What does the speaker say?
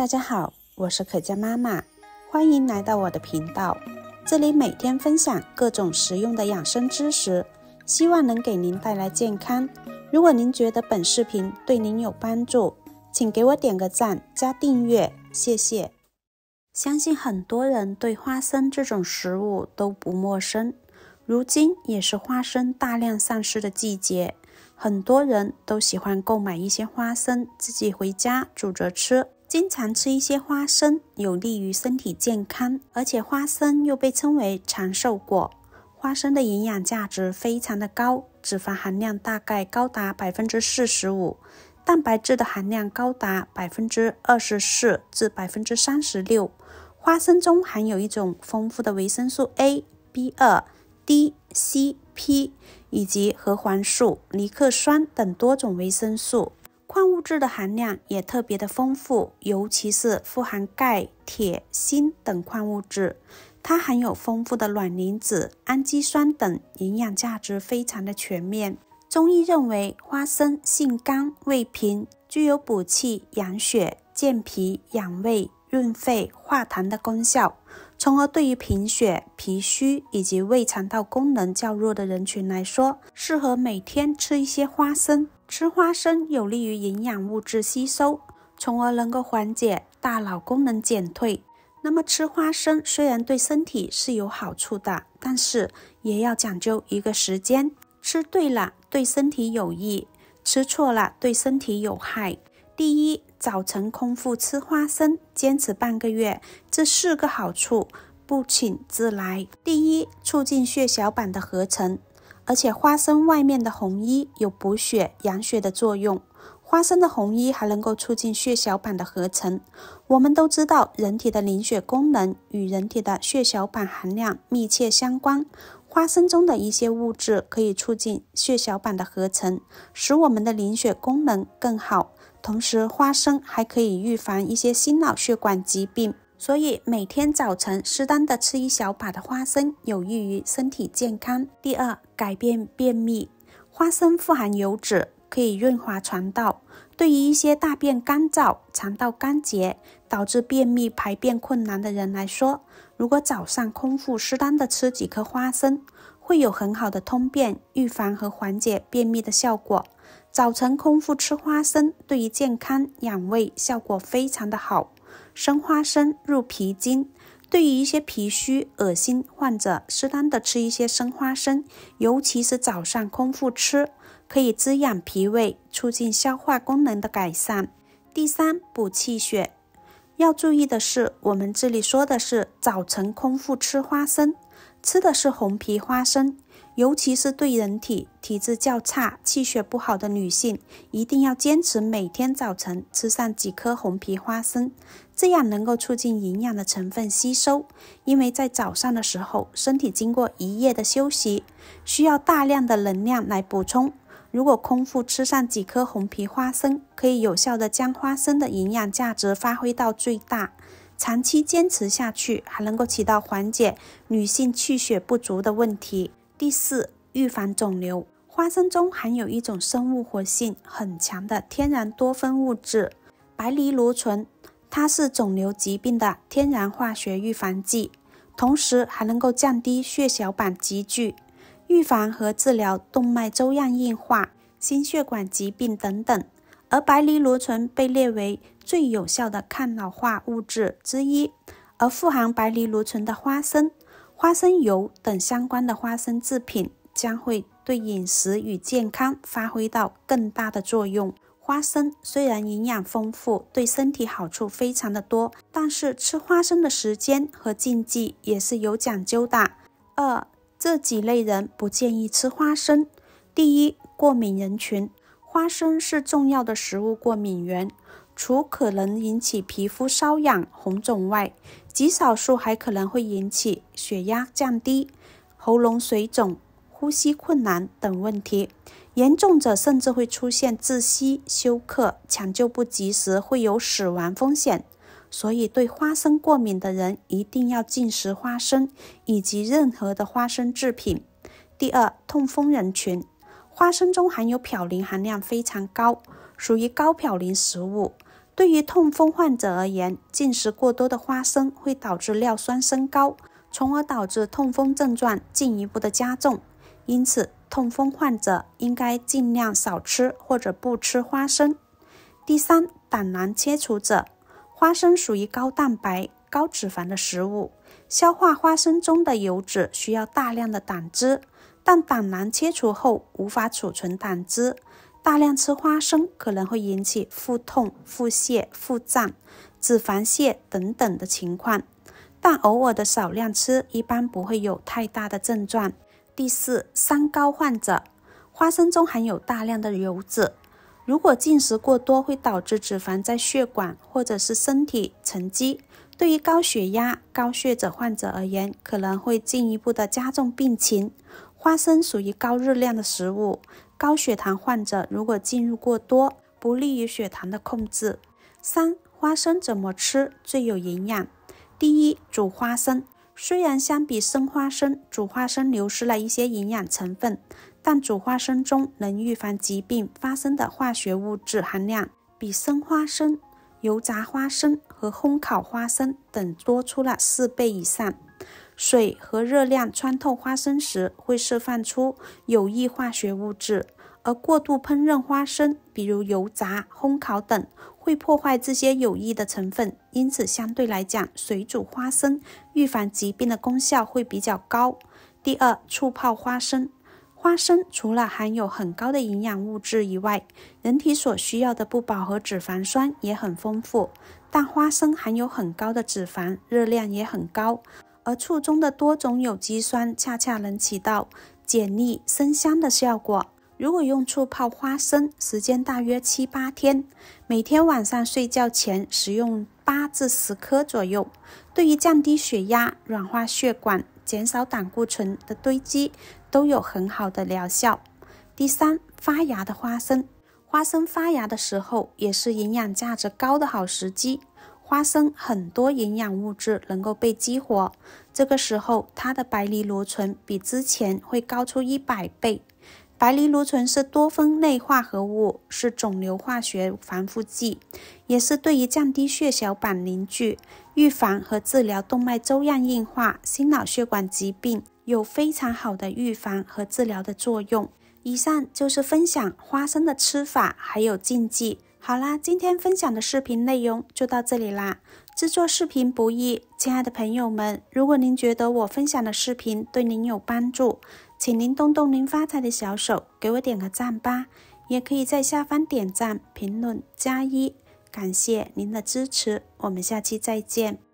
大家好，我是可嘉妈妈，欢迎来到我的频道。这里每天分享各种实用的养生知识，希望能给您带来健康。如果您觉得本视频对您有帮助，请给我点个赞加订阅，谢谢。相信很多人对花生这种食物都不陌生，如今也是花生大量上市的季节，很多人都喜欢购买一些花生，自己回家煮着吃。经常吃一些花生，有利于身体健康。而且花生又被称为长寿果。花生的营养价值非常的高，脂肪含量大概高达百分之四十五，蛋白质的含量高达百分之二十四至百分之三十六。花生中含有一种丰富的维生素 A、B 二、D、C、P，以及核黄素、尼克酸等多种维生素。矿物质的含量也特别的丰富，尤其是富含钙、铁、锌等矿物质。它含有丰富的卵磷脂、氨基酸等，营养价值非常的全面。中医认为，花生性甘、味平，具有补气、养血、健脾、养胃、润肺、化痰的功效，从而对于贫血、脾虚以及胃肠道功能较弱的人群来说，适合每天吃一些花生。吃花生有利于营养物质吸收，从而能够缓解大脑功能减退。那么吃花生虽然对身体是有好处的，但是也要讲究一个时间，吃对了对身体有益，吃错了对身体有害。第一，早晨空腹吃花生，坚持半个月，这四个好处不请自来。第一，促进血小板的合成。而且花生外面的红衣有补血养血的作用，花生的红衣还能够促进血小板的合成。我们都知道，人体的凝血功能与人体的血小板含量密切相关。花生中的一些物质可以促进血小板的合成，使我们的凝血功能更好。同时，花生还可以预防一些心脑血管疾病。所以每天早晨适当的吃一小把的花生，有益于身体健康。第二，改变便秘。花生富含油脂，可以润滑肠道。对于一些大便干燥、肠道干结，导致便秘排便困难的人来说，如果早上空腹适当的吃几颗花生，会有很好的通便、预防和缓解便秘的效果。早晨空腹吃花生，对于健康养胃效果非常的好。生花生入脾经，对于一些脾虚恶心患者，适当的吃一些生花生，尤其是早上空腹吃，可以滋养脾胃，促进消化功能的改善。第三，补气血。要注意的是，我们这里说的是早晨空腹吃花生，吃的是红皮花生。尤其是对人体体质较差、气血不好的女性，一定要坚持每天早晨吃上几颗红皮花生，这样能够促进营养的成分吸收。因为在早上的时候，身体经过一夜的休息，需要大量的能量来补充。如果空腹吃上几颗红皮花生，可以有效的将花生的营养价值发挥到最大。长期坚持下去，还能够起到缓解女性气血不足的问题。第四，预防肿瘤。花生中含有一种生物活性很强的天然多酚物质——白藜芦醇，它是肿瘤疾病的天然化学预防剂，同时还能够降低血小板集聚，预防和治疗动脉粥样硬化、心血管疾病等等。而白藜芦醇被列为最有效的抗老化物质之一，而富含白藜芦醇的花生。花生油等相关的花生制品将会对饮食与健康发挥到更大的作用。花生虽然营养丰富，对身体好处非常的多，但是吃花生的时间和禁忌也是有讲究的。二，这几类人不建议吃花生。第一，过敏人群，花生是重要的食物过敏源。除可能引起皮肤瘙痒、红肿外，极少数还可能会引起血压降低、喉咙水肿、呼吸困难等问题，严重者甚至会出现窒息、休克，抢救不及时会有死亡风险。所以，对花生过敏的人一定要禁食花生以及任何的花生制品。第二，痛风人群，花生中含有嘌呤含量非常高，属于高嘌呤食物。对于痛风患者而言，进食过多的花生会导致尿酸升高，从而导致痛风症状进一步的加重。因此，痛风患者应该尽量少吃或者不吃花生。第三，胆囊切除者，花生属于高蛋白、高脂肪的食物，消化花生中的油脂需要大量的胆汁，但胆囊切除后无法储存胆汁。大量吃花生可能会引起腹痛、腹泻、腹胀、脂肪泻等等的情况，但偶尔的少量吃一般不会有太大的症状。第四，三高患者，花生中含有大量的油脂，如果进食过多会导致脂肪在血管或者是身体沉积，对于高血压、高血脂患者而言可能会进一步的加重病情。花生属于高热量的食物。高血糖患者如果进入过多，不利于血糖的控制。三、花生怎么吃最有营养？第一，煮花生。虽然相比生花生，煮花生流失了一些营养成分，但煮花生中能预防疾病发生的化学物质含量，比生花生、油炸花生和烘烤花生等多出了四倍以上。水和热量穿透花生时，会释放出有益化学物质，而过度烹饪花生，比如油炸、烘烤等，会破坏这些有益的成分。因此，相对来讲，水煮花生预防疾病的功效会比较高。第二，醋泡花生。花生除了含有很高的营养物质以外，人体所需要的不饱和脂肪酸也很丰富，但花生含有很高的脂肪，热量也很高。而醋中的多种有机酸恰恰能起到解腻生香的效果。如果用醋泡花生，时间大约七八天，每天晚上睡觉前食用八至十颗左右，对于降低血压、软化血管、减少胆固醇的堆积，都有很好的疗效。第三，发芽的花生，花生发芽的时候也是营养价值高的好时机。花生很多营养物质能够被激活，这个时候它的白藜芦醇比之前会高出一百倍。白藜芦醇是多酚类化合物，是肿瘤化学防腐剂，也是对于降低血小板凝聚、预防和治疗动脉粥样硬化、心脑血管疾病有非常好的预防和治疗的作用。以上就是分享花生的吃法还有禁忌。好啦，今天分享的视频内容就到这里啦。制作视频不易，亲爱的朋友们，如果您觉得我分享的视频对您有帮助，请您动动您发财的小手给我点个赞吧。也可以在下方点赞、评论加一，感谢您的支持。我们下期再见。